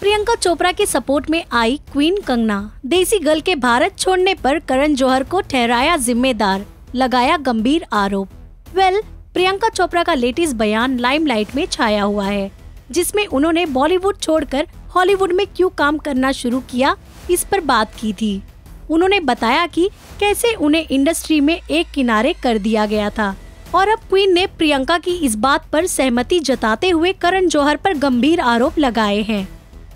प्रियंका चोपड़ा के सपोर्ट में आई क्वीन कंगना देसी गर्ल के भारत छोड़ने पर करण जौहर को ठहराया जिम्मेदार लगाया गंभीर आरोप वेल well, प्रियंका चोपड़ा का लेटेस्ट बयान लाइमलाइट में छाया हुआ है जिसमें उन्होंने बॉलीवुड छोड़कर हॉलीवुड में क्यों काम करना शुरू किया इस पर बात की थी उन्होंने बताया कि कैसे उन्हें इंडस्ट्री में एक किनारे कर दिया गया था और अब क्वीन ने प्रियंका की इस बात पर सहमति जताते हुए करण जौहर पर गंभीर आरोप लगाए हैं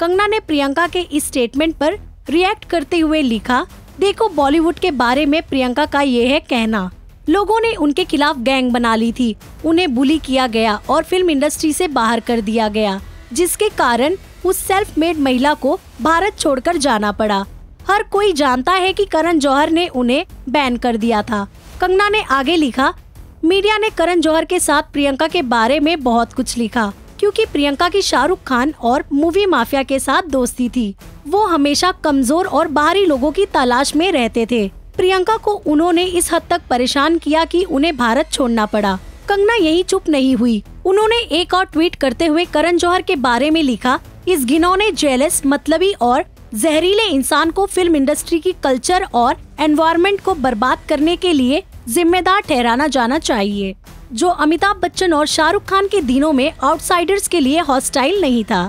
कंगना ने प्रियंका के इस स्टेटमेंट पर रिएक्ट करते हुए लिखा देखो बॉलीवुड के बारे में प्रियंका का ये है कहना लोगों ने उनके खिलाफ गैंग बना ली थी उन्हें बुली किया गया और फिल्म इंडस्ट्री से बाहर कर दिया गया जिसके कारण उस सेल्फ मेड महिला को भारत छोड़कर जाना पड़ा हर कोई जानता है कि करण जौहर ने उन्हें बैन कर दिया था कंगना ने आगे लिखा मीडिया ने करण जौहर के साथ प्रियंका के बारे में बहुत कुछ लिखा क्योंकि प्रियंका की शाहरुख खान और मूवी माफिया के साथ दोस्ती थी वो हमेशा कमजोर और बाहरी लोगों की तलाश में रहते थे प्रियंका को उन्होंने इस हद तक परेशान किया कि उन्हें भारत छोड़ना पड़ा कंगना यही चुप नहीं हुई उन्होंने एक और ट्वीट करते हुए करण जौहर के बारे में लिखा इस घिनौने जेलस मतलबी और जहरीले इंसान को फिल्म इंडस्ट्री की कल्चर और एनवायरमेंट को बर्बाद करने के लिए जिम्मेदार ठहराना जाना चाहिए जो अमिताभ बच्चन और शाहरुख खान के दिनों में आउटसाइडर्स के लिए हॉस्टाइल नहीं था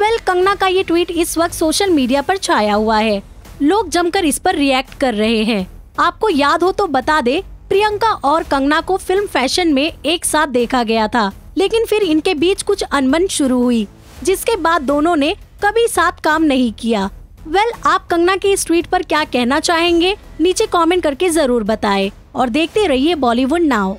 वेल well, कंगना का ये ट्वीट इस वक्त सोशल मीडिया पर छाया हुआ है लोग जमकर इस पर रिएक्ट कर रहे हैं आपको याद हो तो बता दे प्रियंका और कंगना को फिल्म फैशन में एक साथ देखा गया था लेकिन फिर इनके बीच कुछ अनबन शुरू हुई जिसके बाद दोनों ने कभी साथ काम नहीं किया वेल well, आप कंगना के इस ट्वीट पर क्या कहना चाहेंगे नीचे कमेंट करके जरूर बताएं और देखते रहिए बॉलीवुड नाउ